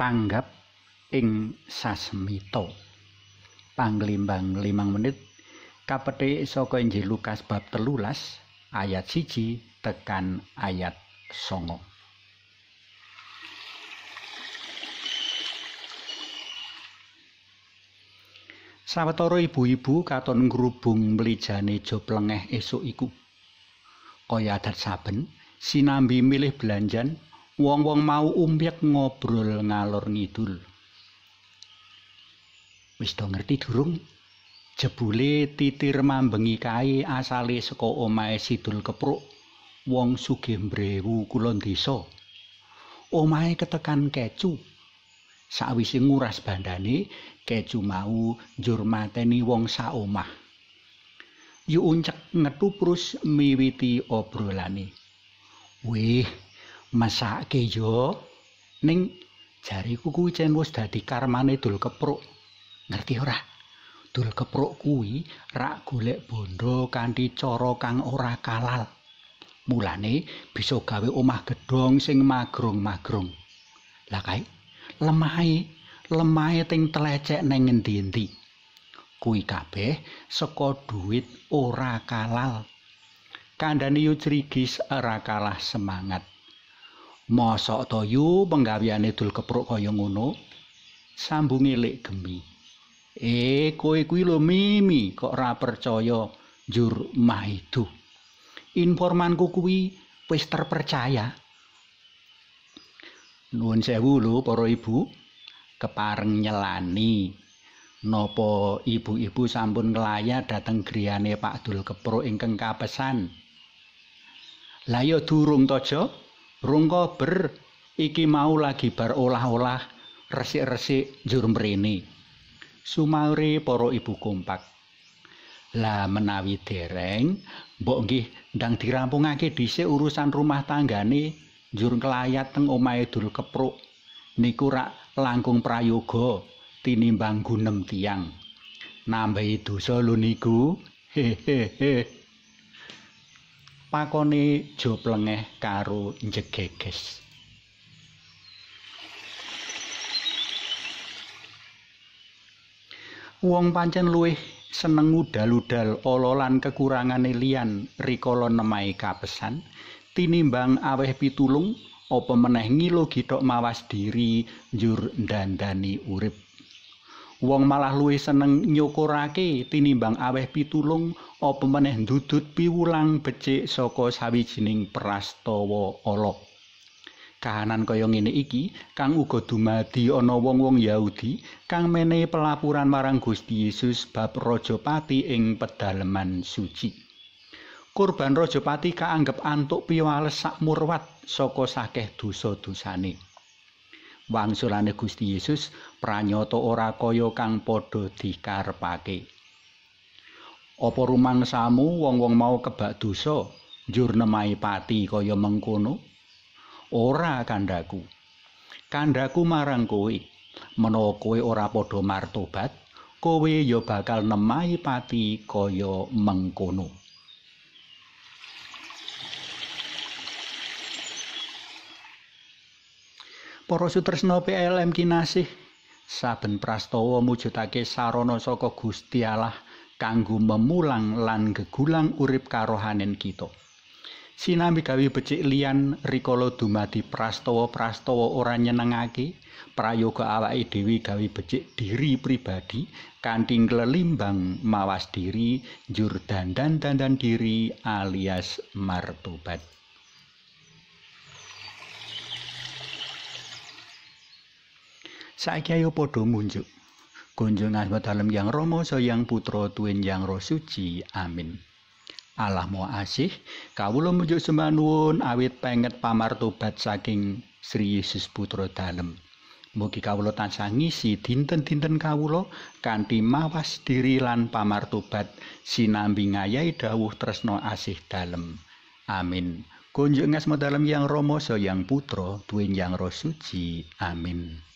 tanggap ing sasmito panglimbang limang menit kapete saka Injil Lukas bab telulas ayat siji tekan ayat songo Sawetara ibu-ibu katon ngrubung mlijane joplengeh esuk iku kaya adat saben sinambi milih belanjan wong-wong mau umpyek ngobrol ngalor ngidul wis do ngerti durung jebule titir mambengi kae asale saka omahe sidul kepruk wong sugih mbrewu kulon desa omahe ketekan kecu sawise nguras bandane kecu mau njur mateni wong sak omah yu uncek ngetuprus miwiti obrolane Weh! mesake yo ning Jari kuwi jan wis dadi karmane dul kepruk ngerti ora dul kepruk kuwi rak golek bondo kanthi cara kang ora kalal mulane bisa gawe omah gedhong sing magrung-magrung lah kae lemahe lemahe ting telecek ning ngendi-endi kuwi kabeh saka duit ora kalal kandhane yu crigis ora kalah semangat mosok to yu penggaweane dul kepruk kaya ngono sambunge lek gemi eh kowe kuwi lho mimi kok ora percaya jur mah informanku kuwi wis terpercaya nuwun sewu lho para ibu kepareng nyelani nopo ibu-ibu sampun ngelaya dateng griyane Pak Dul Kepro ingkang kapesan lah ya durung tojo rungko ber iki mau lagi bar olah-olah resik-resik jur mrene sumauri para ibu kompak lah menawi dereng mbok nggih ndang dirampungake dhisik urusan rumah tanggane jur kelayat teng omahe dul keprok, niku rak langkung prayoga tinimbang gunem tiang nambahi dosa lho niku hehehe pakone joplengeh karo njegeges Wong pancen luwih seneng udal-udal ala lan kekurangane liyan rikala nemahi kapesan tinimbang aweh pitulung apa meneh ngilo gitok mawas diri njur dandani urip wong malah luwih seneng nyukurake tinimbang aweh pitulung apa meneh dudut piwulang becik saka sawijining prastawa ala kahanan kaya ngene iki kang uga dumadi ana wong-wong Yahudi kang menehi pelapuran marang Gusti Yesus bab rajapati ing pedalaman suci kurban rajapati kaanggep antuk piwales sak murwat saka sakeh dosa-dosane wangsulane Gusti Yesus pranyata ora kaya kang padha dikarepake. Apa rumangsamu wong-wong mau kebak dosa njur nemahi pati kaya mengkono? Ora kandaku. Kandaku marang kowe, menawa kowe ora padha martobat, kowe ya bakal nemahi pati kaya mengkono. Para sutresna PLM kinasih, saben prastawa mujudake sarana saka Gusti Allah kanggo memulang lan gegulang urip karohanen kita. Sinambi gawe becik liyan rikala dumadi prastawa-prastawa ora nyenengake, prayoga awake dhewe gawe becik diri pribadi kanthi nglelimbang mawas diri, njur dandan-dandan diri alias martobat. Saiki ayo padha ngunjuk. Gonjong asma dalem yang So yang putra tuwin yang roh suci. Amin. Allah Maha Asih, kawulo munjuk semanun, awit penget pamartobat saking Sri Yesus Putra dalem. Mugi kawulo tansah ngisi dinten-dinten kawula kanthi mawas diri lan pamartobat sinambi ngayahi dawuh Tresno asih dalem. Amin. Kunjuk ngasma dalem yang Rama yang putra, Twin yang roh suci. Amin.